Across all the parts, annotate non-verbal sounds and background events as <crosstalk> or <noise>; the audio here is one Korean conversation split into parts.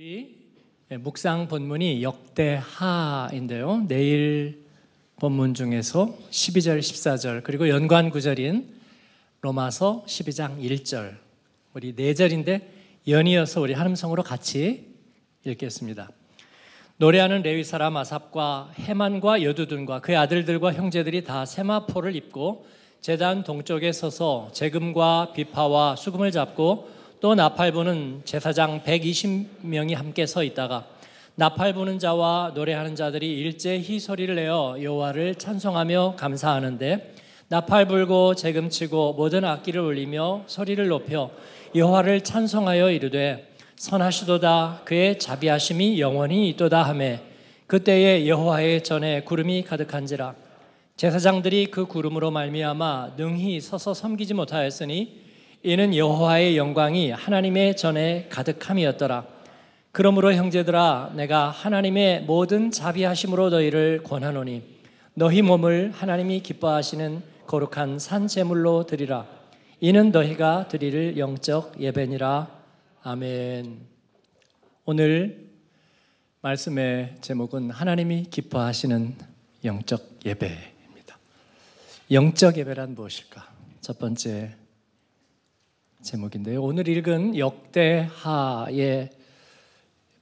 우리 묵상 본문이 역대하인데요. 내일 본문 중에서 12절, 14절 그리고 연관 구절인 로마서 12장 1절 우리 네 절인데 연이어서 우리 한음성으로 같이 읽겠습니다. 노래하는 레위 사람 아삽과 헤만과 여두둔과 그의 아들들과 형제들이 다 세마포를 입고 제단 동쪽에 서서 재금과 비파와 수금을 잡고 또 나팔부는 제사장 120명이 함께 서 있다가 나팔 부는 자와 노래하는 자들이 일제 히소리를 내어 여호와를 찬송하며 감사하는데 나팔 불고 재금치고 모든 악기를 울리며 소리를 높여 여호와를 찬송하여 이르되 선하시도다 그의 자비하심이 영원히 있도다 하매 그때에 여호와의 전에 구름이 가득한지라 제사장들이 그 구름으로 말미암아 능히 서서 섬기지 못하였으니 이는 여호와의 영광이 하나님의 전에 가득함이었더라. 그러므로 형제들아 내가 하나님의 모든 자비하심으로 너희를 권하노니 너희 몸을 하나님이 기뻐하시는 거룩한 산 제물로 드리라. 이는 너희가 드릴 영적 예배니라. 아멘. 오늘 말씀의 제목은 하나님이 기뻐하시는 영적 예배입니다. 영적 예배란 무엇일까? 첫 번째 제목인데요. 오늘 읽은 역대하의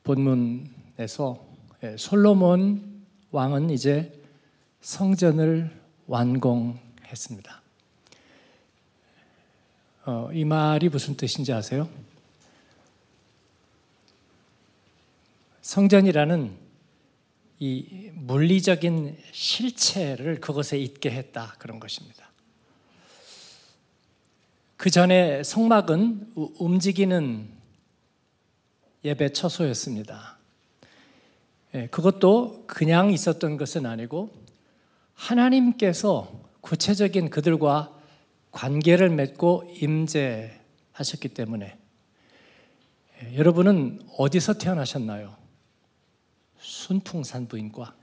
본문에서 예, 솔로몬 왕은 이제 성전을 완공했습니다. 어, 이 말이 무슨 뜻인지 아세요? 성전이라는 이 물리적인 실체를 그것에 있게 했다 그런 것입니다. 그 전에 성막은 움직이는 예배 처소였습니다. 예, 그것도 그냥 있었던 것은 아니고 하나님께서 구체적인 그들과 관계를 맺고 임재하셨기 때문에 예, 여러분은 어디서 태어나셨나요? 순풍산부인과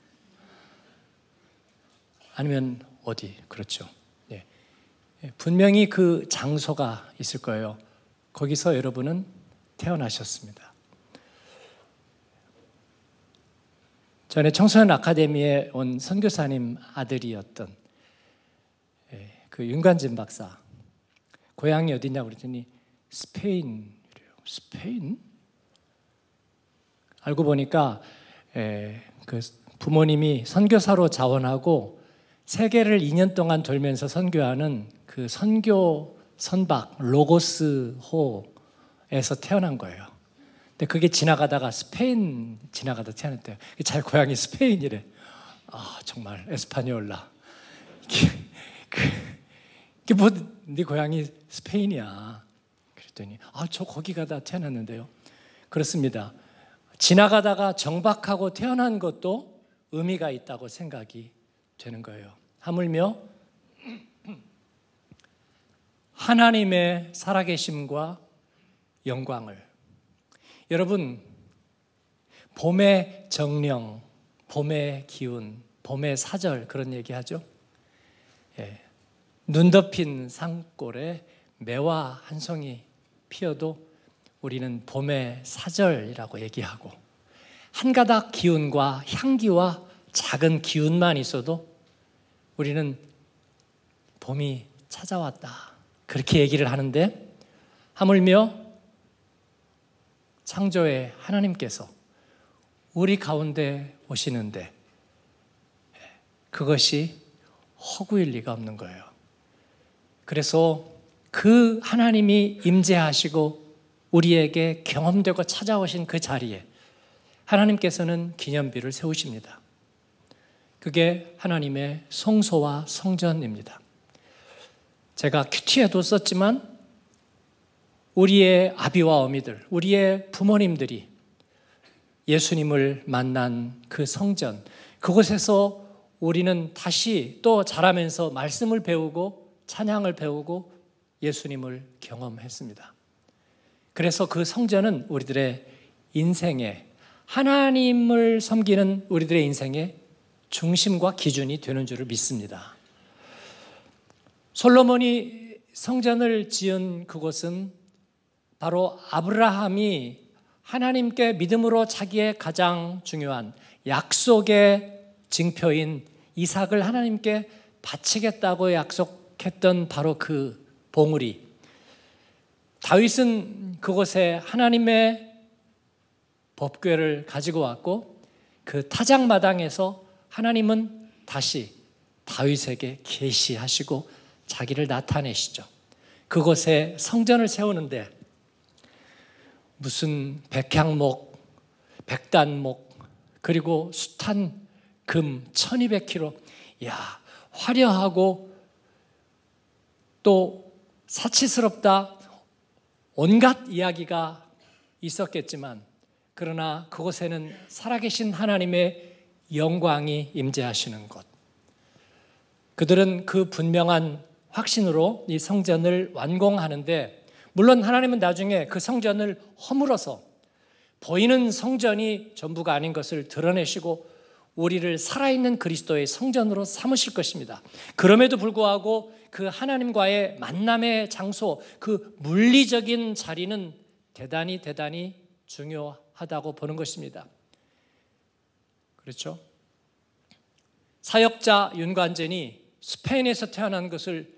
아니면 어디? 그렇죠. 예, 분명히 그 장소가 있을 거예요. 거기서 여러분은 태어나셨습니다. 전에 청소년 아카데미에 온 선교사님 아들이었던 예, 그 윤관진 박사 고향이 어디냐고 그랬더니 스페인이래요. 스페인? 알고 보니까 예, 그 부모님이 선교사로 자원하고 세계를 2년 동안 돌면서 선교하는 그 선교 선박 로고스호에서 태어난 거예요. 근데 그게 지나가다가 스페인 지나가다 태어났대요. 잘 고향이 스페인이래. 아 정말 에스파니올라. 그게 뭐네 고향이 스페인이야. 그랬더니 아저 거기 가다 태어났는데요. 그렇습니다. 지나가다가 정박하고 태어난 것도 의미가 있다고 생각이 되는 거예요. 하물며 하나님의 살아계심과 영광을 여러분 봄의 정령, 봄의 기운, 봄의 사절 그런 얘기하죠. 예. 눈 덮인 산골에 매화 한 송이 피어도 우리는 봄의 사절이라고 얘기하고 한 가닥 기운과 향기와 작은 기운만 있어도 우리는 봄이 찾아왔다. 그렇게 얘기를 하는데 하물며 창조의 하나님께서 우리 가운데 오시는데 그것이 허구일 리가 없는 거예요. 그래서 그 하나님이 임재하시고 우리에게 경험되고 찾아오신 그 자리에 하나님께서는 기념비를 세우십니다. 그게 하나님의 성소와 성전입니다. 제가 큐티에도 썼지만 우리의 아비와 어미들, 우리의 부모님들이 예수님을 만난 그 성전, 그곳에서 우리는 다시 또 자라면서 말씀을 배우고 찬양을 배우고 예수님을 경험했습니다. 그래서 그 성전은 우리들의 인생에 하나님을 섬기는 우리들의 인생에 중심과 기준이 되는 줄을 믿습니다. 솔로몬이 성전을 지은 그곳은 바로 아브라함이 하나님께 믿음으로 자기의 가장 중요한 약속의 증표인 이삭을 하나님께 바치겠다고 약속했던 바로 그 봉우리. 다윗은 그곳에 하나님의 법궤를 가지고 왔고 그 타작마당에서 하나님은 다시 다윗에게 계시하시고 자기를 나타내시죠. 그곳에 성전을 세우는데 무슨 백향목, 백단목, 그리고 숱한 금 1200kg. 야, 화려하고 또 사치스럽다. 온갖 이야기가 있었겠지만 그러나 그곳에는 살아계신 하나님의 영광이 임재하시는 것. 그들은 그 분명한 확신으로 이 성전을 완공하는데 물론 하나님은 나중에 그 성전을 허물어서 보이는 성전이 전부가 아닌 것을 드러내시고 우리를 살아있는 그리스도의 성전으로 삼으실 것입니다. 그럼에도 불구하고 그 하나님과의 만남의 장소, 그 물리적인 자리는 대단히 대단히 중요하다고 보는 것입니다. 그렇죠? 사역자 윤관젠이 스페인에서 태어난 것을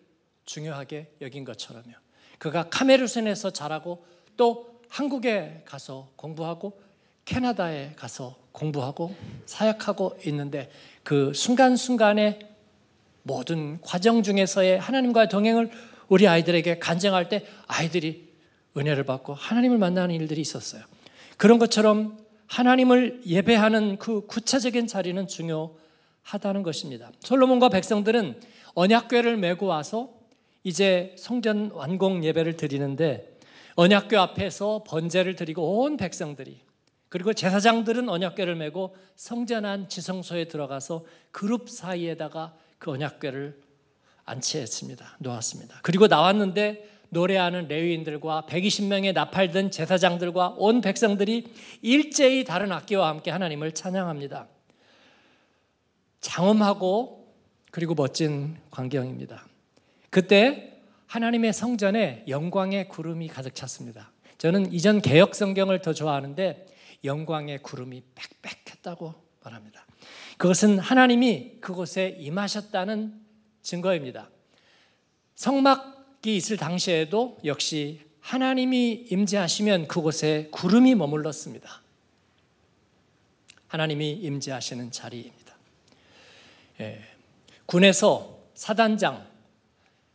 중요하게 여긴 것처럼요. 그가 카메루센에서 자라고 또 한국에 가서 공부하고 캐나다에 가서 공부하고 사역하고 있는데 그 순간순간의 모든 과정 중에서의 하나님과의 동행을 우리 아이들에게 간증할 때 아이들이 은혜를 받고 하나님을 만나는 일들이 있었어요. 그런 것처럼 하나님을 예배하는 그 구체적인 자리는 중요하다는 것입니다. 솔로몬과 백성들은 언약궤를 메고 와서 이제 성전 완공 예배를 드리는데 언약궤 앞에서 번제를 드리고 온 백성들이 그리고 제사장들은 언약궤를 메고 성전 안 지성소에 들어가서 그룹 사이에다가 그 언약궤를 안치했습니다. 놓았습니다. 그리고 나왔는데 노래하는 레위인들과 120명의 나팔든 제사장들과 온 백성들이 일제히 다른 악기와 함께 하나님을 찬양합니다. 장엄하고 그리고 멋진 광경입니다. 그때 하나님의 성전에 영광의 구름이 가득 찼습니다. 저는 이전 개혁 성경을 더 좋아하는데 영광의 구름이 빽빽했다고 말합니다. 그것은 하나님이 그곳에 임하셨다는 증거입니다. 성막 기 있을 당시에도 역시 하나님이 임재하시면 그곳에 구름이 머물렀습니다. 하나님이 임재하시는 자리입니다. 예, 군에서 사단장,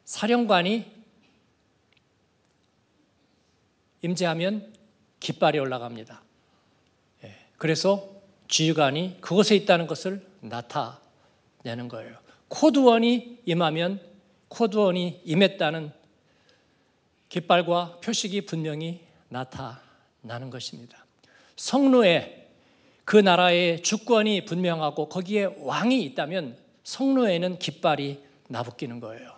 사령관이 임재하면 깃발이 올라갑니다. 예, 그래서 지휘관이 그곳에 있다는 것을 나타내는 거예요. 코드원이 임하면 코드원이 임했다는 깃발과 표식이 분명히 나타나는 것입니다. 성로에 그 나라의 주권이 분명하고 거기에 왕이 있다면 성로에는 깃발이 나붙기는 거예요.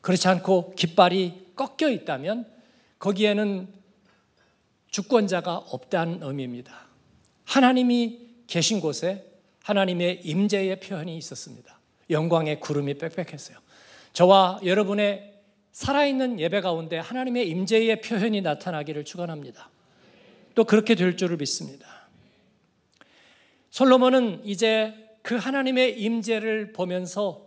그렇지 않고 깃발이 꺾여 있다면 거기에는 주권자가 없다는 의미입니다. 하나님이 계신 곳에 하나님의 임재의 표현이 있었습니다. 영광의 구름이 빽빽했어요. 저와 여러분의 살아있는 예배 가운데 하나님의 임재의 표현이 나타나기를 축원합니다. 또 그렇게 될 줄을 믿습니다. 솔로몬은 이제 그 하나님의 임재를 보면서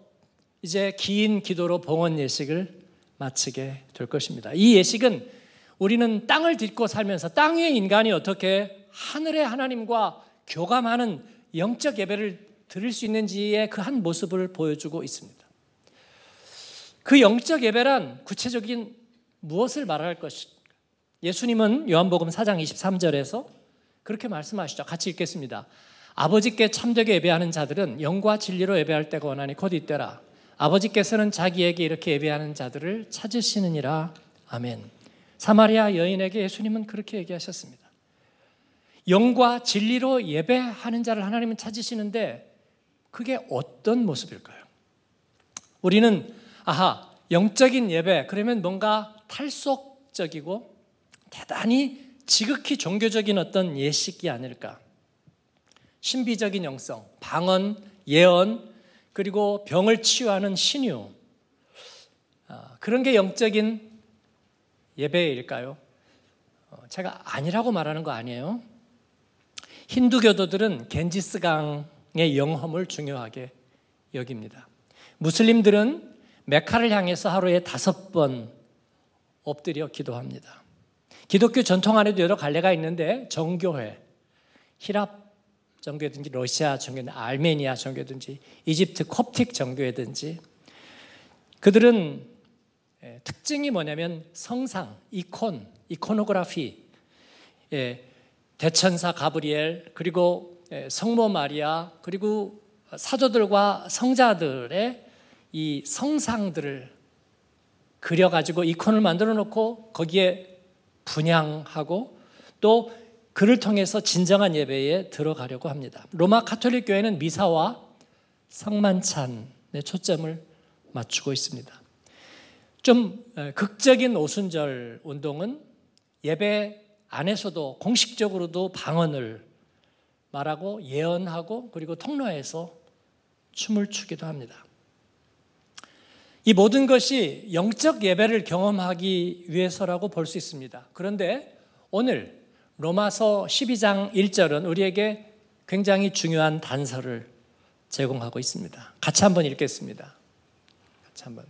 이제 긴 기도로 봉헌 예식을 마치게 될 것입니다. 이 예식은 우리는 땅을 딛고 살면서 땅의 인간이 어떻게 하늘의 하나님과 교감하는 영적 예배를 드릴 수 있는지의 그 한 모습을 보여주고 있습니다. 그 영적 예배란 구체적인 무엇을 말할 것인가? 예수님은 요한복음 4장 23절에서 그렇게 말씀하시죠. 같이 읽겠습니다. 아버지께 참되게 예배하는 자들은 영과 진리로 예배할 때가 원하니 곧 있더라. 아버지께서는 자기에게 이렇게 예배하는 자들을 찾으시느니라. 아멘. 사마리아 여인에게 예수님은 그렇게 얘기하셨습니다. 영과 진리로 예배하는 자를 하나님은 찾으시는데 그게 어떤 모습일까요? 우리는 아하, 영적인 예배. 그러면 뭔가 탈속적이고 대단히 지극히 종교적인 어떤 예식이 아닐까. 신비적인 영성, 방언, 예언, 그리고 병을 치유하는 신유. 아, 그런 게 영적인 예배일까요? 어, 제가 아니라고 말하는 거 아니에요. 힌두교도들은 겐지스강의 영험을 중요하게 여깁니다. 무슬림들은 메카를 향해서 하루에 다섯 번 엎드려 기도합니다. 기독교 전통 안에도 여러 갈래가 있는데 정교회, 히랍 정교든지 러시아 정교든 알메니아 정교든지 이집트 콥틱 정교든지 그들은 예, 특징이 뭐냐면 성상, 이콘, 이코노그라피, 예, 대천사 가브리엘 그리고 예, 성모 마리아 그리고 사도들과 성자들의 이 성상들을 그려가지고 이콘을 만들어 놓고 거기에 분양하고 또 그를 통해서 진정한 예배에 들어가려고 합니다. 로마 카톨릭 교회는 미사와 성만찬에 초점을 맞추고 있습니다. 좀 극적인 오순절 운동은 예배 안에서도 공식적으로도 방언을 말하고 예언하고 그리고 통로에서 춤을 추기도 합니다. 이 모든 것이 영적 예배를 경험하기 위해서라고 볼 수 있습니다. 그런데 오늘 로마서 12장 1절은 우리에게 굉장히 중요한 단서를 제공하고 있습니다. 같이 한번 읽겠습니다. 같이 한번.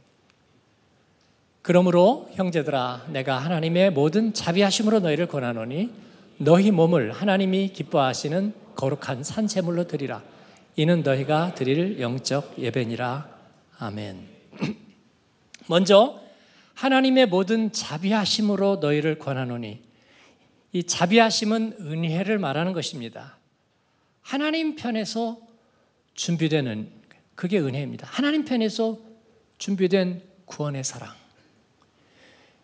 그러므로 형제들아 내가 하나님의 모든 자비하심으로 너희를 권하노니 너희 몸을 하나님이 기뻐하시는 거룩한 산채물로 드리라. 이는 너희가 드릴 영적 예배니라. 아멘. <clears throat> 먼저 하나님의 모든 자비하심으로 너희를 권하노니 이 자비하심은 은혜를 말하는 것입니다. 하나님 편에서 준비되는 그게 은혜입니다. 하나님 편에서 준비된 구원의 사랑.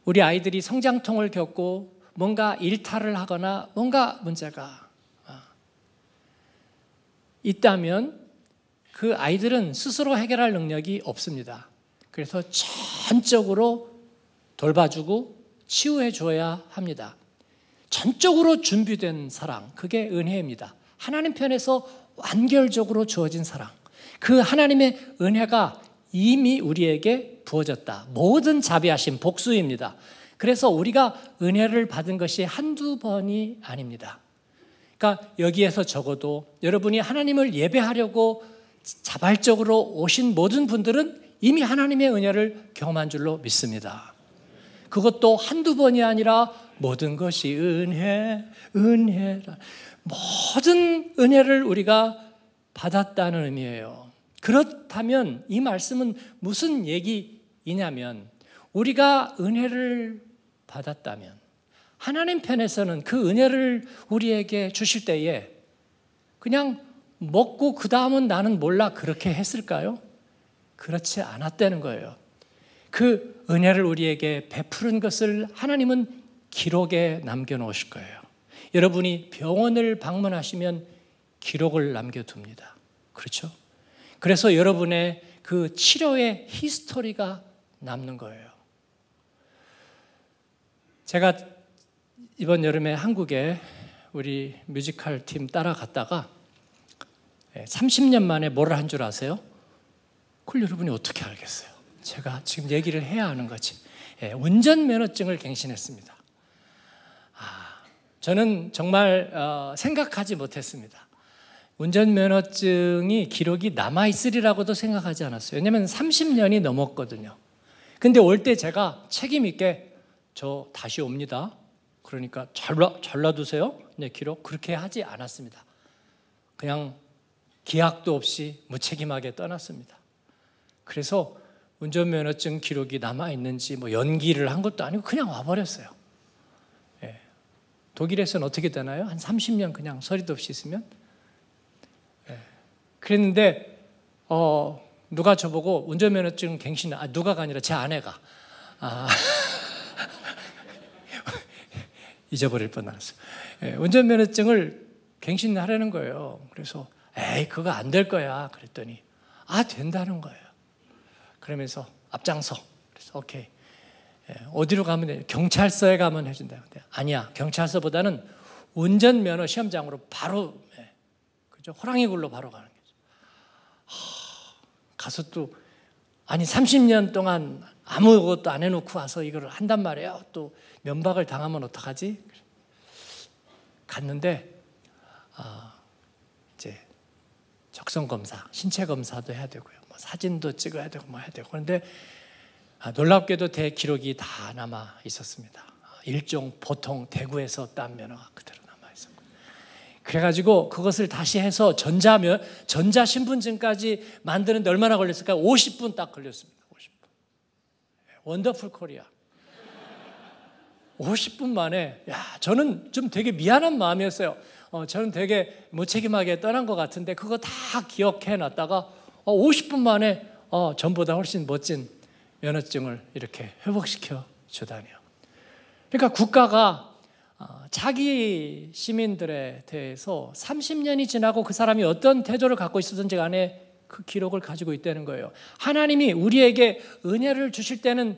우리 아이들이 성장통을 겪고 뭔가 일탈을 하거나 뭔가 문제가 아, 있다면 그 아이들은 스스로 해결할 능력이 없습니다. 그래서 전적으로 돌봐주고 치유해 줘야 합니다. 전적으로 준비된 사랑, 그게 은혜입니다. 하나님 편에서 완결적으로 주어진 사랑. 그 하나님의 은혜가 이미 우리에게 부어졌다. 모든 자비하신 복수입니다. 그래서 우리가 은혜를 받은 것이 한두 번이 아닙니다. 그러니까 여기에서 적어도 여러분이 하나님을 예배하려고 자발적으로 오신 모든 분들은 이미 하나님의 은혜를 경험한 줄로 믿습니다. 그것도 한두 번이 아니라 모든 것이 은혜, 은혜. 모든 은혜를 우리가 받았다는 의미예요. 그렇다면 이 말씀은 무슨 얘기이냐면 우리가 은혜를 받았다면 하나님 편에서는 그 은혜를 우리에게 주실 때에 그냥 먹고 그 다음은 나는 몰라 그렇게 했을까요? 그렇지 않았다는 거예요. 그 은혜를 우리에게 베푸는 것을 하나님은 기록에 남겨놓으실 거예요. 여러분이 병원을 방문하시면 기록을 남겨둡니다. 그렇죠? 그래서 여러분의 그 치료의 히스토리가 남는 거예요. 제가 이번 여름에 한국에 우리 뮤지컬 팀 따라갔다가 30년 예, 만에 뭘 한 줄 아세요? 그걸 여러분이 어떻게 알겠어요? 제가 지금 얘기를 해야 하는 거지. 예, 운전면허증을 갱신했습니다. 아, 저는 정말 어, 생각하지 못했습니다. 운전면허증이 기록이 남아있으리라고도 생각하지 않았어요. 왜냐하면 30년이 넘었거든요. 근데 올 때 제가 책임있게 저 다시 옵니다. 그러니까 잘라, 잘라두세요. 네, 기록 그렇게 하지 않았습니다. 그냥 기약도 없이 무책임하게 떠났습니다. 그래서 운전면허증 기록이 남아있는지 뭐 연기를 한 것도 아니고 그냥 와버렸어요. 예. 독일에서는 어떻게 되나요? 한 30년 그냥 서리도 없이 있으면? 예. 그랬는데, 어, 누가 저보고 운전면허증 갱신, 아, 누가가 아니라 제 아내가. 아, <laughs> 잊어버릴 뻔 알았어. 예, 운전면허증을 갱신하려는 거예요. 그래서, 에이, 그거 안 될 거야. 그랬더니, 아, 된다는 거예요. 그러면서 앞장서. 그래서 오케이. 예, 어디로 가면 돼? 경찰서에 가면 해준다. 아니야. 경찰서보다는 운전면허 시험장으로 바로 예, 그죠? 호랑이 굴로 바로 가는 거죠. 가서 또 아니 30년 동안 아무것도 안 해놓고 와서 이걸 한단 말이에요. 또 면박을 당하면 어떡하지? 갔는데 어, 이제 적성 검사, 신체 검사도 해야 되고요. 사진도 찍어야 되고 뭐 해야 되고 그런데 아, 놀랍게도 대 기록이 다 남아 있었습니다. 일종 보통 대구에서 딴 면허가 그대로 남아 있었고 그래가지고 그것을 다시 해서 전자면 전자 신분증까지 만드는데 얼마나 걸렸을까? 50분 딱 걸렸습니다. 50분. 원더풀 코리아. 50분 만에 야 저는 좀 되게 미안한 마음이었어요. 어, 저는 되게 무책임하게 떠난 것 같은데 그거 다 기억해 놨다가 50분 어, 만에 어, 전보다 훨씬 멋진 면허증을 이렇게 회복시켜 주다니요. 그러니까 국가가 어, 자기 시민들에 대해서 30년이 지나고 그 사람이 어떤 태도를 갖고 있었는지 간에 그 기록을 가지고 있다는 거예요. 하나님이 우리에게 은혜를 주실 때는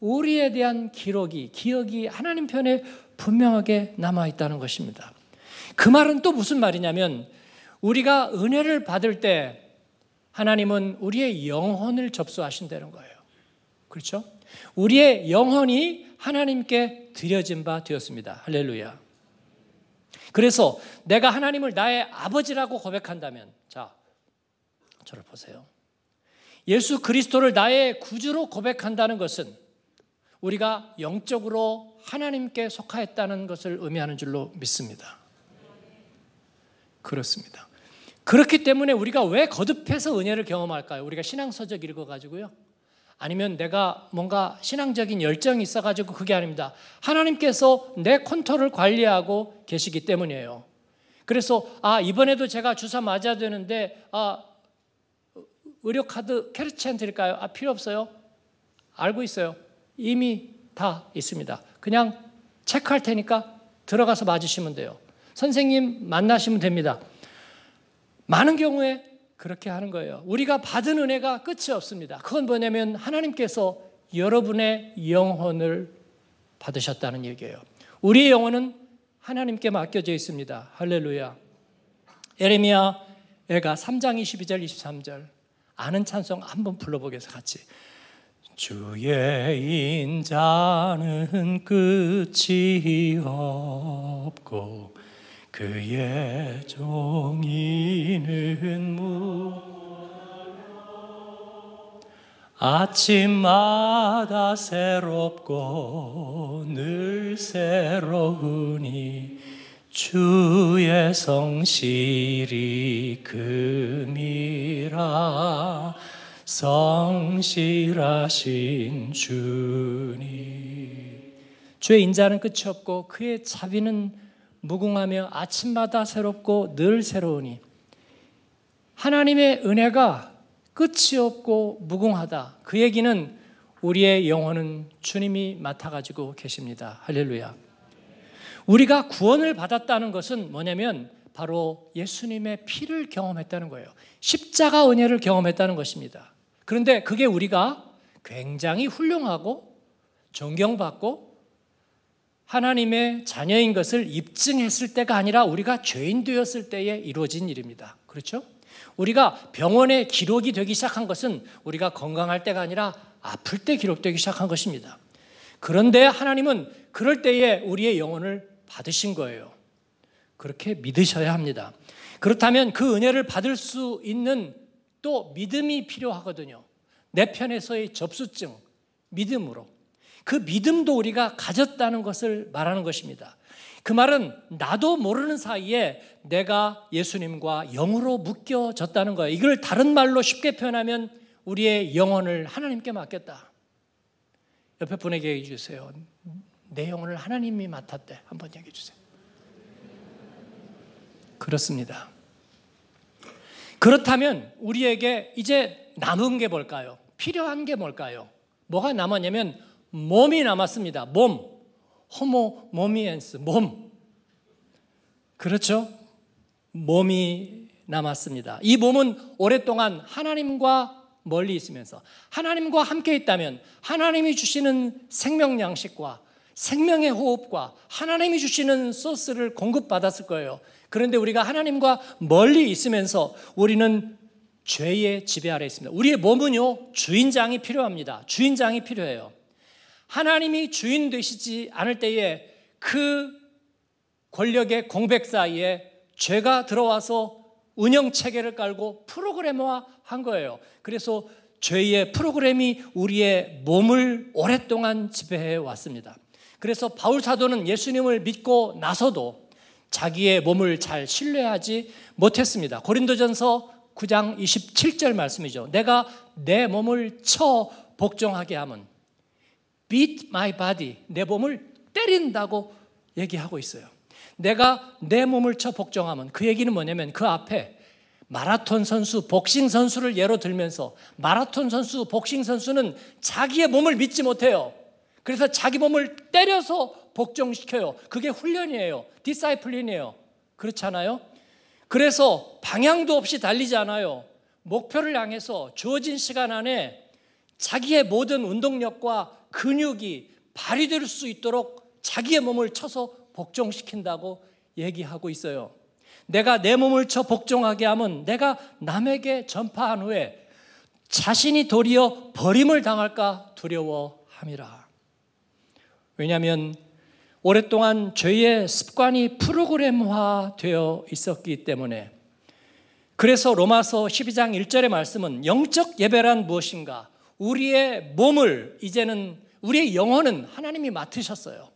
우리에 대한 기록이, 기억이 하나님 편에 분명하게 남아 있다는 것입니다. 그 말은 또 무슨 말이냐면 우리가 은혜를 받을 때 하나님은 우리의 영혼을 접수하신다는 거예요. 그렇죠? 우리의 영혼이 하나님께 드려진 바 되었습니다. 할렐루야. 그래서 내가 하나님을 나의 아버지라고 고백한다면, 자, 저를 보세요. 예수 그리스도를 나의 구주로 고백한다는 것은 우리가 영적으로 하나님께 속하였다는 것을 의미하는 줄로 믿습니다. 그렇습니다. 그렇기 때문에 우리가 왜 거듭해서 은혜를 경험할까요? 우리가 신앙서적 읽어가지고요. 아니면 내가 뭔가 신앙적인 열정이 있어가지고 그게 아닙니다. 하나님께서 내 컨트롤을 관리하고 계시기 때문이에요. 그래서 아 이번에도 제가 주사 맞아야 되는데 아 의료 카드 캐르첸 드릴까요? 아 필요 없어요. 알고 있어요. 이미 다 있습니다. 그냥 체크할 테니까 들어가서 맞으시면 돼요. 선생님 만나시면 됩니다. 많은 경우에 그렇게 하는 거예요. 우리가 받은 은혜가 끝이 없습니다. 그건 뭐냐면 하나님께서 여러분의 영혼을 받으셨다는 얘기예요. 우리의 영혼은 하나님께 맡겨져 있습니다. 할렐루야. 예레미야 애가 3장 22절 23절 아는 찬송 한번 불러보겠습니다. 같이. 주의 인자는 끝이 없고 그의 종이는 무 아침마다 새롭고 늘 새로우니 주의 성실이 금이라 성실하신 주님 주의 인자는 끝이 없고 그의 자비는 무궁하며 아침마다 새롭고 늘 새로우니 하나님의 은혜가 끝이 없고 무궁하다. 그 얘기는 우리의 영혼은 주님이 맡아가지고 계십니다. 할렐루야. 우리가 구원을 받았다는 것은 뭐냐면 바로 예수님의 피를 경험했다는 거예요. 십자가 은혜를 경험했다는 것입니다. 그런데 그게 우리가 굉장히 훌륭하고 존경받고 하나님의 자녀인 것을 입증했을 때가 아니라 우리가 죄인 되었을 때에 이루어진 일입니다. 그렇죠? 우리가 병원에 기록이 되기 시작한 것은 우리가 건강할 때가 아니라 아플 때 기록되기 시작한 것입니다. 그런데 하나님은 그럴 때에 우리의 영혼을 받으신 거예요. 그렇게 믿으셔야 합니다. 그렇다면 그 은혜를 받을 수 있는 또 믿음이 필요하거든요. 내 편에서의 접수증, 믿음으로. 그 믿음도 우리가 가졌다는 것을 말하는 것입니다. 그 말은 나도 모르는 사이에 내가 예수님과 영으로 묶여졌다는 거예요. 이걸 다른 말로 쉽게 표현하면 우리의 영혼을 하나님께 맡겼다. 옆에 분에게 얘기해 주세요. 내 영혼을 하나님이 맡았대. 한번 얘기해 주세요. 그렇습니다. 그렇다면 우리에게 이제 남은 게 뭘까요? 필요한 게 뭘까요? 뭐가 남았냐면 몸이 남았습니다. 몸. 호모 모미엔스. 몸. 그렇죠? 몸이 남았습니다. 이 몸은 오랫동안 하나님과 멀리 있으면서 하나님과 함께 있다면 하나님이 주시는 생명 양식과 생명의 호흡과 하나님이 주시는 소스를 공급받았을 거예요. 그런데 우리가 하나님과 멀리 있으면서 우리는 죄의 지배 아래 있습니다. 우리의 몸은요, 주인장이 필요합니다. 주인장이 필요해요. 하나님이 주인 되시지 않을 때에 그 권력의 공백 사이에 죄가 들어와서 운영 체계를 깔고 프로그래머화 한 거예요. 그래서 죄의 프로그램이 우리의 몸을 오랫동안 지배해 왔습니다. 그래서 바울 사도는 예수님을 믿고 나서도 자기의 몸을 잘 신뢰하지 못했습니다. 고린도전서 9장 27절 말씀이죠. 내가 내 몸을 처 복종하게 하면 beat my body. 내 몸을 때린다고 얘기하고 있어요. 내가 내 몸을 쳐 복종하면 그 얘기는 뭐냐면 그 앞에 마라톤 선수, 복싱 선수를 예로 들면서 마라톤 선수, 복싱 선수는 자기의 몸을 믿지 못해요. 그래서 자기 몸을 때려서 복종시켜요. 그게 훈련이에요. 디사이플린이에요. 그렇잖아요. 그래서 방향도 없이 달리지 않아요. 목표를 향해서 주어진 시간 안에 자기의 모든 운동력과 근육이 발휘될 수 있도록 자기의 몸을 쳐서 복종시킨다고 얘기하고 있어요. 내가 내 몸을 쳐 복종하게 하면 내가 남에게 전파한 후에 자신이 도리어 버림을 당할까 두려워함이라. 왜냐하면 오랫동안 죄의 습관이 프로그램화 되어 있었기 때문에 그래서 로마서 12장 1절의 말씀은 영적 예배란 무엇인가? 우리의 몸을 이제는 우리의 영혼은 하나님이 맡으셨어요.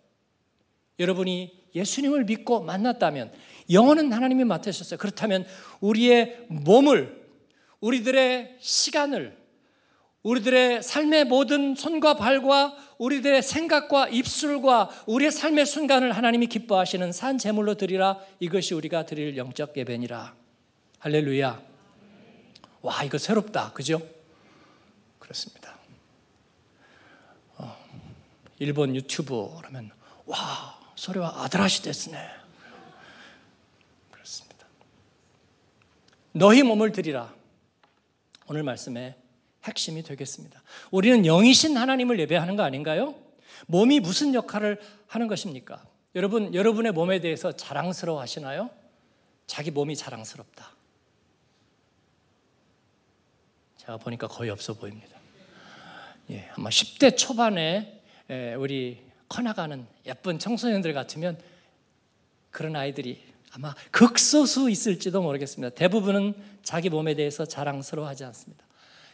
여러분이 예수님을 믿고 만났다면 영혼은 하나님이 맡으셨어요. 그렇다면 우리의 몸을, 우리들의 시간을, 우리들의 삶의 모든 손과 발과 우리들의 생각과 입술과 우리의 삶의 순간을 하나님이 기뻐하시는 산 제물로 드리라. 이것이 우리가 드릴 영적 예배니라. 할렐루야. 와, 이거 새롭다. 그죠? 그렇습니다. 일본 유튜브 그러면 와 소리와 아드라시 됐으네. 그렇습니다. 너희 몸을 드리라. 오늘 말씀의 핵심이 되겠습니다. 우리는 영이신 하나님을 예배하는 거 아닌가요? 몸이 무슨 역할을 하는 것입니까? 여러분, 여러분의 몸에 대해서 자랑스러워 하시나요? 자기 몸이 자랑스럽다. 제가 보니까 거의 없어 보입니다. 예, 아마 10대 초반에 예, 우리 커나가는 예쁜 청소년들 같으면 그런 아이들이 아마 극소수 있을지도 모르겠습니다. 대부분은 자기 몸에 대해서 자랑스러워하지 않습니다.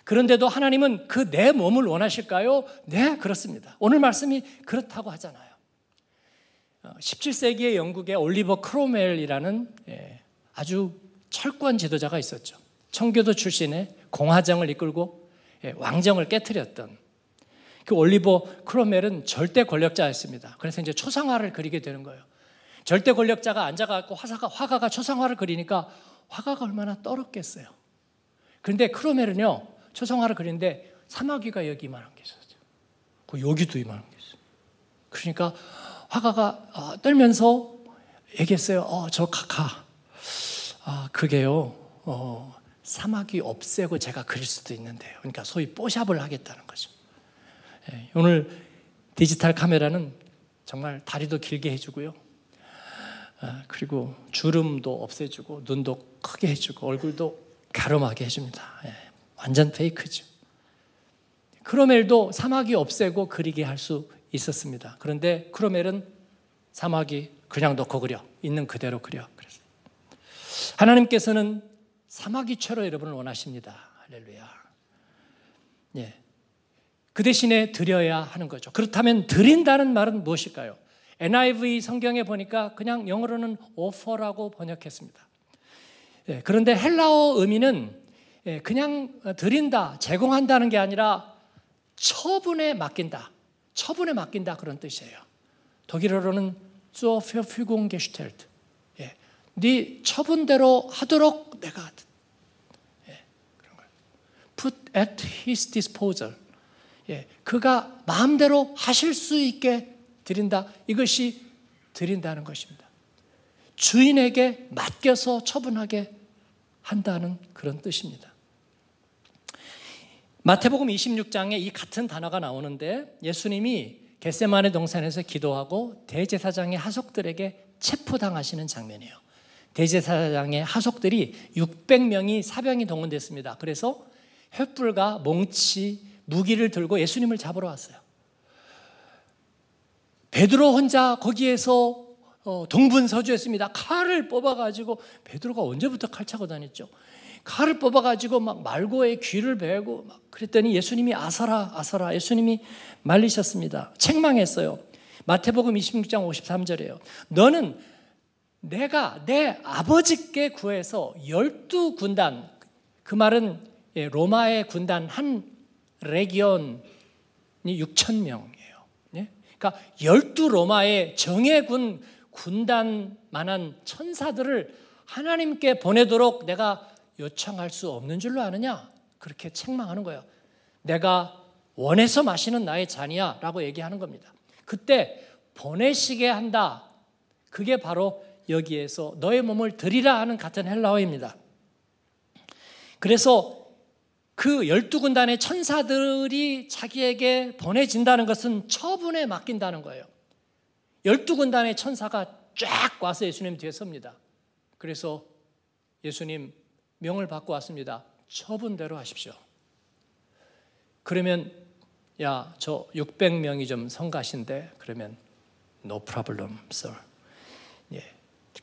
그런데도 하나님은 그 내 몸을 원하실까요? 네, 그렇습니다. 오늘 말씀이 그렇다고 하잖아요. 17세기의 어, 영국의 올리버 크로멜이라는 예, 아주 철권 지도자가 있었죠. 청교도 출신의 공화정을 이끌고 예, 왕정을 깨뜨렸던 그 올리버 크로멜은 절대 권력자였습니다. 그래서 이제 초상화를 그리게 되는 거예요. 절대 권력자가 앉아갖고 화사가, 화가가 초상화를 그리니까 화가가 얼마나 떨었겠어요. 그런데 크로멜은요, 초상화를 그리는데 사마귀가 여기 이만한 게 있었죠. 그 여기도 이만한 게 있어요. 그러니까 화가가 어, 떨면서 얘기했어요. 어, 저 카카. 아, 그게요. 어, 사막이 없애고 제가 그릴 수도 있는데요. 그러니까 소위 뽀샵을 하겠다는 거죠. 예, 오늘 디지털 카메라는 정말 다리도 길게 해주고요. 아, 그리고 주름도 없애주고 눈도 크게 해주고 얼굴도 가름하게 해줍니다. 예, 완전 페이크죠. 크로멜도 사막이 없애고 그리게 할 수 있었습니다. 그런데 크로멜은 사막이 그냥 넣고 그려 있는 그대로 그려. 그래서 하나님께서는 사막이 최로 여러분을 원하십니다. 할렐루야. 예. 그 대신에 드려야 하는 거죠. 그렇다면 드린다는 말은 무엇일까요? NIV 성경에 보니까 그냥 영어로는 offer라고 번역했습니다. 예, 그런데 헬라어 의미는 예, 그냥 드린다, 제공한다는 게 아니라 처분에 맡긴다, 처분에 맡긴다 그런 뜻이에요. 독일어로는 zur Verfügung gestellt. 예, 네 처분대로 하도록 내가 예, 그런 걸. Put at his disposal. 예, 그가 마음대로 하실 수 있게 드린다. 이것이 드린다는 것입니다. 주인에게 맡겨서 처분하게 한다는 그런 뜻입니다. 마태복음 26장에 이 같은 단어가 나오는데 예수님이 겟세마네 동산에서 기도하고 대제사장의 하속들에게 체포당하시는 장면이에요. 대제사장의 하속들이 600명이 사병이 동원됐습니다. 그래서 횃불과 몽치 무기를 들고 예수님을 잡으러 왔어요. 베드로 혼자 거기에서 어, 동분서주했습니다. 칼을 뽑아가지고 베드로가 언제부터 칼 차고 다녔죠? 칼을 뽑아가지고 막 말고의 귀를 베고 막 그랬더니 예수님이 아사라 아사라 예수님이 말리셨습니다. 책망했어요. 마태복음 26장 53절이에요. 너는 내가 내 아버지께 구해서 열두 군단 그 말은 예, 로마의 군단 한 레기온이 6천 명이에요. 예? 그러니까 열두 로마의 정예군 군단만한 천사들을 하나님께 보내도록 내가 요청할 수 없는 줄로 아느냐? 그렇게 책망하는 거예요. 내가 원해서 마시는 나의 잔이야 라고 얘기하는 겁니다. 그때 보내시게 한다. 그게 바로 여기에서 너의 몸을 드리라 하는 같은 헬라어입니다. 그래서 그 열두 군단의 천사들이 자기에게 보내진다는 것은 처분에 맡긴다는 거예요. 열두 군단의 천사가 쫙 와서 예수님 뒤에 섭니다. 그래서 예수님 명을 받고 왔습니다. 처분대로 하십시오. 그러면 야, 저 600명이 좀 성가신데 그러면 no problem, sir. 예.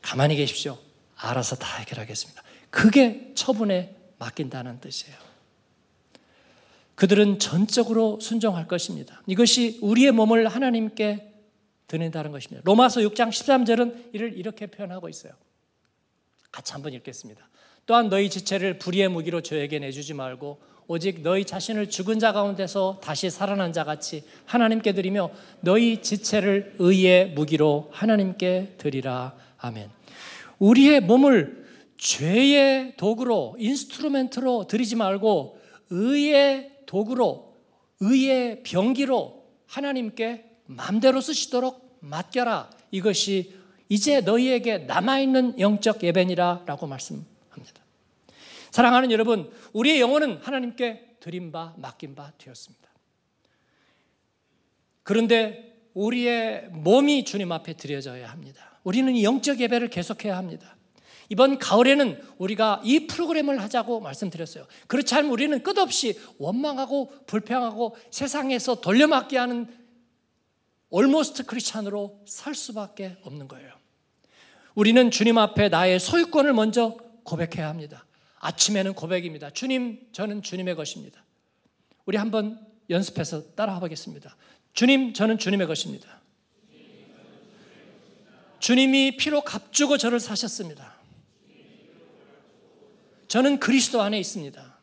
가만히 계십시오. 알아서 다 해결하겠습니다. 그게 처분에 맡긴다는 뜻이에요. 그들은 전적으로 순종할 것입니다. 이것이 우리의 몸을 하나님께 드린다는 것입니다. 로마서 6장 13절은 이를 이렇게 표현하고 있어요. 같이 한번 읽겠습니다. 또한 너희 지체를 불의의 무기로 저에게 내주지 말고 오직 너희 자신을 죽은 자 가운데서 다시 살아난 자 같이 하나님께 드리며 너희 지체를 의의 무기로 하나님께 드리라. 아멘. 우리의 몸을 죄의 도구로 인스트루멘트로 드리지 말고 의의 도구로 의의 병기로 하나님께 마음대로 쓰시도록 맡겨라. 이것이 이제 너희에게 남아있는 영적 예배니라 라고 말씀합니다. 사랑하는 여러분, 우리의 영혼은 하나님께 드린 바, 맡긴 바 되었습니다. 그런데 우리의 몸이 주님 앞에 드려져야 합니다. 우리는 영적 예배를 계속해야 합니다. 이번 가을에는 우리가 이 프로그램을 하자고 말씀드렸어요. 그렇지 않으면 우리는 끝없이 원망하고 불평하고 세상에서 돌려막기 하는 올모스트 크리스찬으로 살 수밖에 없는 거예요. 우리는 주님 앞에 나의 소유권을 먼저 고백해야 합니다. 아침에는 고백입니다. 주님, 저는 주님의 것입니다. 우리 한번 연습해서 따라해 보겠습니다. 주님, 저는 주님의 것입니다. 주님이 피로 값주고 저를 사셨습니다. 저는 그리스도 안에 있습니다.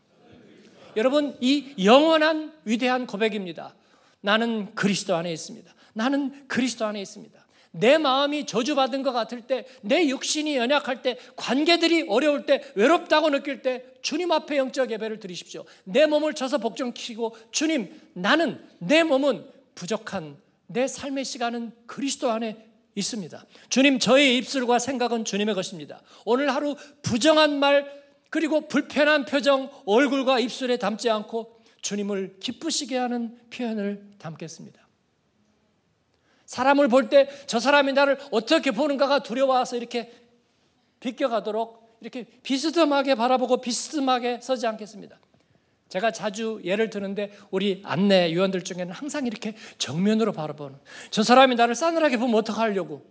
여러분, 이 영원한 위대한 고백입니다. 나는 그리스도 안에 있습니다. 나는 그리스도 안에 있습니다. 내 마음이 저주받은 것 같을 때, 내 육신이 연약할 때, 관계들이 어려울 때, 외롭다고 느낄 때, 주님 앞에 영적 예배를 드리십시오. 내 몸을 쳐서 복종키고 주님, 나는, 내 몸은 부족한 내 삶의 시간은 그리스도 안에 있습니다. 주님, 저의 입술과 생각은 주님의 것입니다. 오늘 하루 부정한 말, 그리고 불편한 표정 얼굴과 입술에 담지 않고 주님을 기쁘시게 하는 표현을 담겠습니다. 사람을 볼 때 저 사람이 나를 어떻게 보는가가 두려워서 이렇게 비껴가도록 이렇게 비스듬하게 바라보고 비스듬하게 서지 않겠습니다. 제가 자주 예를 드는데 우리 안내 요원들 중에는 항상 이렇게 정면으로 바라보는 저 사람이 나를 싸늘하게 보면 어떡하려고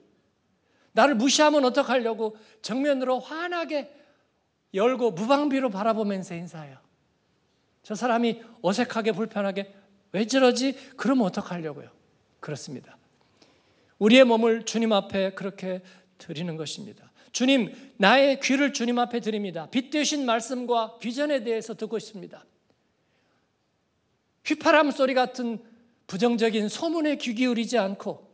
나를 무시하면 어떡하려고 정면으로 환하게 열고 무방비로 바라보면서 인사해요. 저 사람이 어색하게 불편하게 왜 저러지? 그러면 어떡하려고요? 그렇습니다. 우리의 몸을 주님 앞에 그렇게 드리는 것입니다. 주님, 나의 귀를 주님 앞에 드립니다. 빛 되신 말씀과 비전에 대해서 듣고 있습니다. 휘파람 소리 같은 부정적인 소문에 귀 기울이지 않고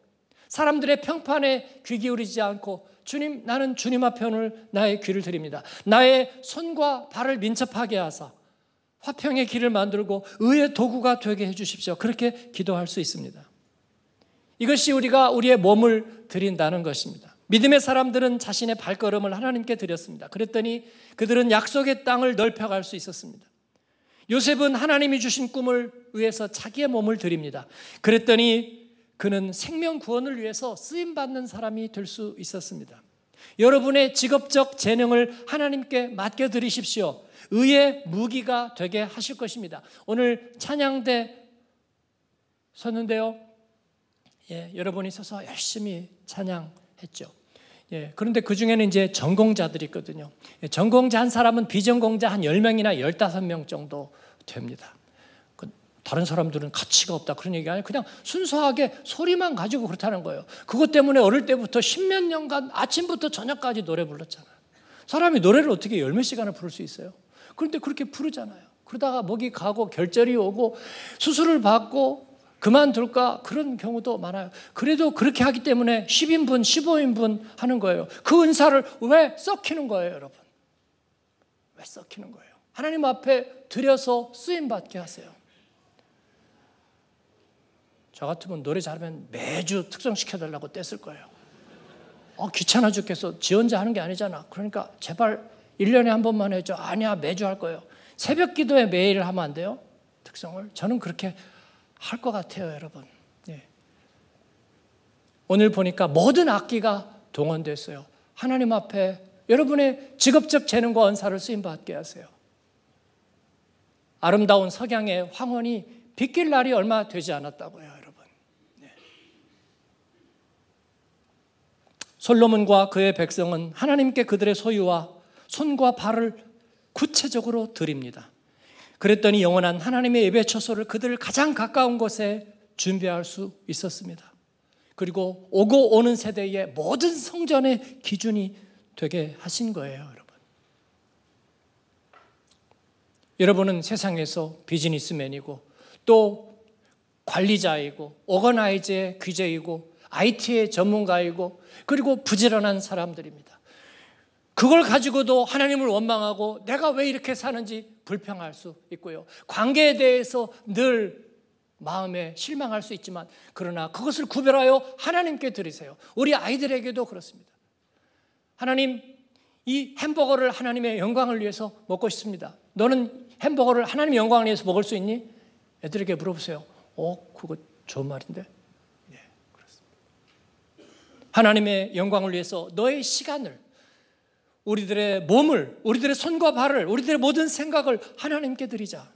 사람들의 평판에 귀 기울이지 않고 주님 나는 주님 앞에 오늘 나의 귀를 드립니다. 나의 손과 발을 민첩하게 하사 화평의 길을 만들고 의의 도구가 되게 해 주십시오. 그렇게 기도할 수 있습니다. 이것이 우리가 우리의 몸을 드린다는 것입니다. 믿음의 사람들은 자신의 발걸음을 하나님께 드렸습니다. 그랬더니 그들은 약속의 땅을 넓혀갈 수 있었습니다. 요셉은 하나님이 주신 꿈을 위해서 자기의 몸을 드립니다. 그랬더니 그는 생명 구원을 위해서 쓰임 받는 사람이 될 수 있었습니다. 여러분의 직업적 재능을 하나님께 맡겨 드리십시오. 의의 무기가 되게 하실 것입니다. 오늘 찬양대 섰는데요. 예, 여러분이 서서 열심히 찬양했죠. 예, 그런데 그 중에는 이제 전공자들이 있거든요. 예, 전공자 한 사람은 비전공자 한 10명이나 15명 정도 됩니다. 다른 사람들은 가치가 없다 그런 얘기아니에요 그냥 순수하게 소리만 가지고 그렇다는 거예요. 그것 때문에 어릴 때부터 십몇 년간 아침부터 저녁까지 노래 불렀잖아 사람이 노래를 어떻게 열 몇 시간을 부를 수 있어요? 그런데 그렇게 부르잖아요. 그러다가 목이 가고 결절이 오고 수술을 받고 그만둘까? 그런 경우도 많아요. 그래도 그렇게 하기 때문에 10인분, 15인분 하는 거예요. 그 은사를 왜 썩히는 거예요, 여러분? 왜 썩히는 거예요? 하나님 앞에 드려서 쓰임 받게 하세요. 저 같으면 노래 잘하면 매주 특성시켜달라고 뗐을 거예요. 어, 귀찮아 죽겠어. 지 혼자 하는 게 아니잖아. 그러니까 제발 1년에 한 번만 해줘. 아니야, 매주 할 거예요. 새벽 기도에 매일 하면 안 돼요? 특성을? 저는 그렇게 할 것 같아요, 여러분. 예. 오늘 보니까 모든 악기가 동원됐어요. 하나님 앞에 여러분의 직업적 재능과 언사를 쓰임받게 하세요. 아름다운 석양의 황혼이 빗길 날이 얼마 되지 않았다고요, 솔로몬과 그의 백성은 하나님께 그들의 소유와 손과 발을 구체적으로 드립니다. 그랬더니 영원한 하나님의 예배 처소를 그들 가장 가까운 곳에 준비할 수 있었습니다. 그리고 오고 오는 세대의 모든 성전의 기준이 되게 하신 거예요, 여러분. 여러분은 세상에서 비즈니스맨이고 또 관리자이고 오거나이즈의 귀재이고 IT의 전문가이고 그리고 부지런한 사람들입니다. 그걸 가지고도 하나님을 원망하고 내가 왜 이렇게 사는지 불평할 수 있고요. 관계에 대해서 늘 마음에 실망할 수 있지만 그러나 그것을 구별하여 하나님께 드리세요. 우리 아이들에게도 그렇습니다. 하나님 이 햄버거를 하나님의 영광을 위해서 먹고 싶습니다. 너는 햄버거를 하나님의 영광을 위해서 먹을 수 있니? 애들에게 물어보세요. 어, 그거 좋은 말인데. 하나님의 영광을 위해서 너의 시간을, 우리들의 몸을, 우리들의 손과 발을, 우리들의 모든 생각을 하나님께 드리자.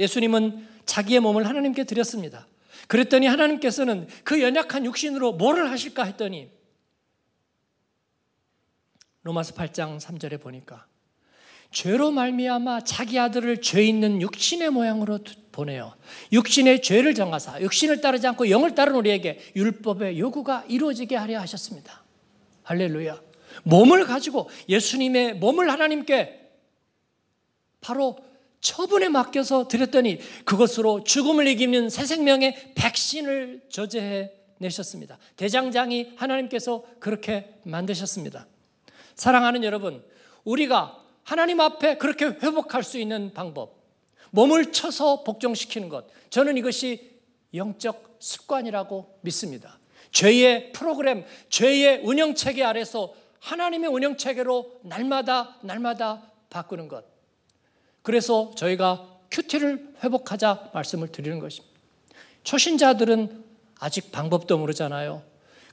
예수님은 자기의 몸을 하나님께 드렸습니다. 그랬더니 하나님께서는 그 연약한 육신으로 뭐를 하실까 했더니 로마서 8장 3절에 보니까 죄로 말미암아 자기 아들을 죄 있는 육신의 모양으로 보내요. 육신의 죄를 정하사 육신을 따르지 않고 영을 따른 우리에게 율법의 요구가 이루어지게 하려 하셨습니다. 할렐루야. 몸을 가지고 예수님의 몸을 하나님께 바로 처분에 맡겨서 드렸더니 그것으로 죽음을 이기는 새 생명의 백신을 저제해 내셨습니다. 대장장이 하나님께서 그렇게 만드셨습니다. 사랑하는 여러분, 우리가 하나님 앞에 그렇게 회복할 수 있는 방법. 몸을 쳐서 복종시키는 것. 저는 이것이 영적 습관이라고 믿습니다. 죄의 프로그램, 죄의 운영 체계 아래서 하나님의 운영 체계로 날마다 날마다 바꾸는 것. 그래서 저희가 큐티를 회복하자 말씀을 드리는 것입니다. 초신자들은 아직 방법도 모르잖아요.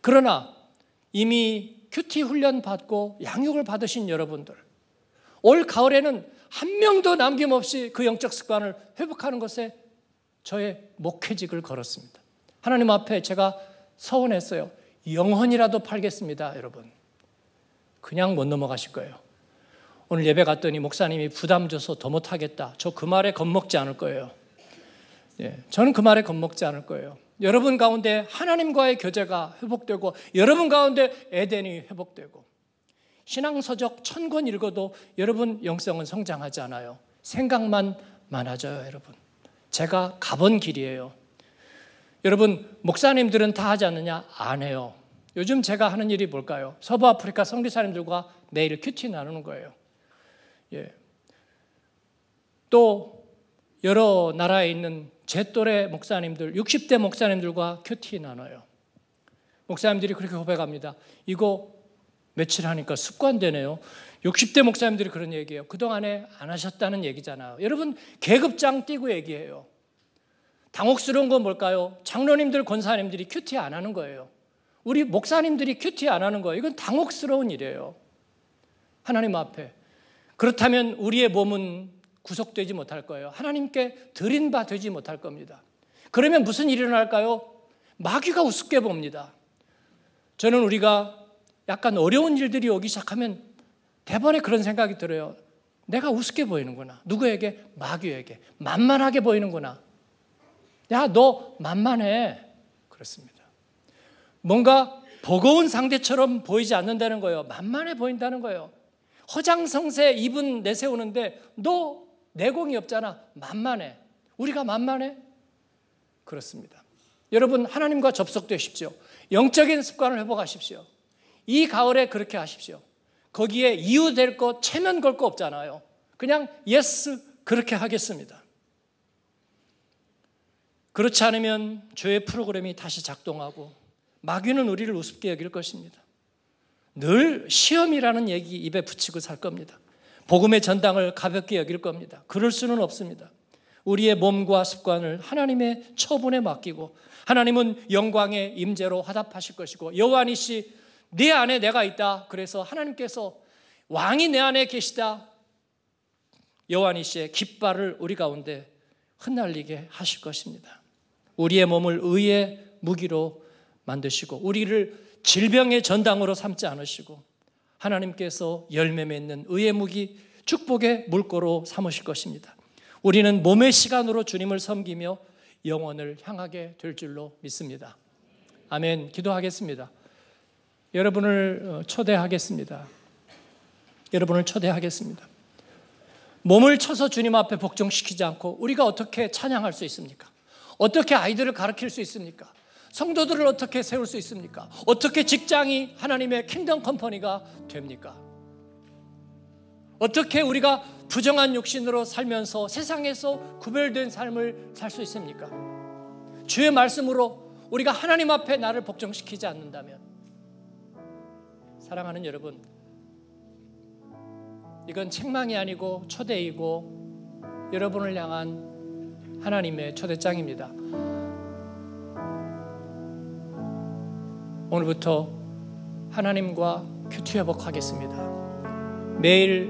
그러나 이미 큐티 훈련 받고 양육을 받으신 여러분들, 올 가을에는 한 명도 남김없이 그 영적 습관을 회복하는 것에 저의 목회직을 걸었습니다. 하나님 앞에 제가 서원했어요. 영혼이라도 팔겠습니다, 여러분. 그냥 못 넘어가실 거예요. 오늘 예배 갔더니 목사님이 부담 줘서 더 못하겠다. 저 그 말에 겁먹지 않을 거예요. 예, 저는 그 말에 겁먹지 않을 거예요. 여러분 가운데 하나님과의 교제가 회복되고 여러분 가운데 에덴이 회복되고 신앙서적 천 권 읽어도 여러분 영성은 성장하지 않아요. 생각만 많아져요, 여러분. 제가 가본 길이에요. 여러분, 목사님들은 다 하지 않느냐? 안 해요. 요즘 제가 하는 일이 뭘까요? 서부 아프리카 성교사님들과 내일 큐티 나누는 거예요. 예. 또 여러 나라에 있는 제 또래 목사님들, 60대 목사님들과 큐티 나눠요. 목사님들이 그렇게 고백합니다. 이거 며칠 하니까 습관되네요. 60대 목사님들이 그런 얘기예요. 그동안에 안 하셨다는 얘기잖아요. 여러분, 계급장 띄고 얘기해요. 당혹스러운 건 뭘까요? 장로님들, 권사님들이 큐티 안 하는 거예요. 우리 목사님들이 큐티 안 하는 거예요. 이건 당혹스러운 일이에요. 하나님 앞에. 그렇다면 우리의 몸은 구속되지 못할 거예요. 하나님께 드린 바 되지 못할 겁니다. 그러면 무슨 일이 일어날까요? 마귀가 우습게 봅니다. 저는 우리가 약간 어려운 일들이 오기 시작하면 대번에 그런 생각이 들어요. 내가 우습게 보이는구나. 누구에게? 마귀에게. 만만하게 보이는구나. 야, 너 만만해. 그렇습니다. 뭔가 버거운 상대처럼 보이지 않는다는 거예요. 만만해 보인다는 거예요. 허장성세 입은 내세우는데 너 내공이 없잖아. 만만해. 우리가 만만해? 그렇습니다. 여러분, 하나님과 접속되십시오. 영적인 습관을 회복하십시오. 이 가을에 그렇게 하십시오. 거기에 이유 될 거, 체면 걸 거 없잖아요. 그냥 예스 그렇게 하겠습니다. 그렇지 않으면 죄의 프로그램이 다시 작동하고 마귀는 우리를 우습게 여길 것입니다. 늘 시험이라는 얘기 입에 붙이고 살 겁니다. 복음의 전당을 가볍게 여길 겁니다. 그럴 수는 없습니다. 우리의 몸과 습관을 하나님의 처분에 맡기고 하나님은 영광의 임재로 화답하실 것이고 여호와니시 네 안에 내가 있다. 그래서 하나님께서 왕이 내 안에 계시다. 여호와니 씨의 깃발을 우리 가운데 흩날리게 하실 것입니다. 우리의 몸을 의의 무기로 만드시고 우리를 질병의 전당으로 삼지 않으시고 하나님께서 열매 맺는 의의 무기 축복의 물꼬로 삼으실 것입니다. 우리는 몸의 시간으로 주님을 섬기며 영원을 향하게 될 줄로 믿습니다. 아멘. 기도하겠습니다. 여러분을 어, 초대하겠습니다. 여러분을 초대하겠습니다. 몸을 쳐서 주님 앞에 복종시키지 않고 우리가 어떻게 찬양할 수 있습니까? 어떻게 아이들을 가르칠 수 있습니까? 성도들을 어떻게 세울 수 있습니까? 어떻게 직장이 하나님의 킹덤 컴퍼니가 됩니까? 어떻게 우리가 부정한 육신으로 살면서 세상에서 구별된 삶을 살 수 있습니까? 주의 말씀으로 우리가 하나님 앞에 나를 복종시키지 않는다면 사랑하는 여러분, 이건 책망이 아니고 초대이고 여러분을 향한 하나님의 초대장입니다. 오늘부터 하나님과 큐티 회복하겠습니다. 매일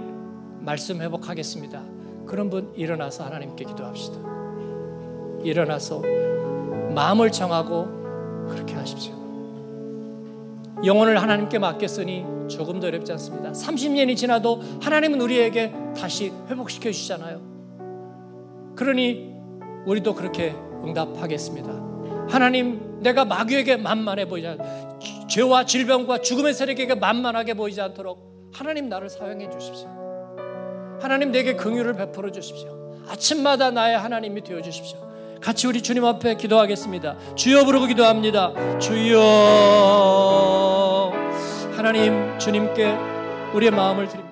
말씀 회복하겠습니다. 그런 분 일어나서 하나님께 기도합시다. 일어나서 마음을 정하고 그렇게 하십시오. 영혼을 하나님께 맡겼으니 조금 도 어렵지 않습니다. 30년이 지나도 하나님은 우리에게 다시 회복시켜 주잖아요 그러니 우리도 그렇게 응답하겠습니다. 하나님, 내가 마귀에게 만만해 보이지 않, 죄와 질병과 죽음의 세력에게 만만하게 보이지 않도록 하나님 나를 사용해 주십시오. 하나님 내게 긍휼을 베풀어 주십시오. 아침마다 나의 하나님이 되어 주십시오. 같이 우리 주님 앞에 기도하겠습니다. 주여 부르고 기도합니다. 주여 하나님 주님께 우리의 마음을 드립니다.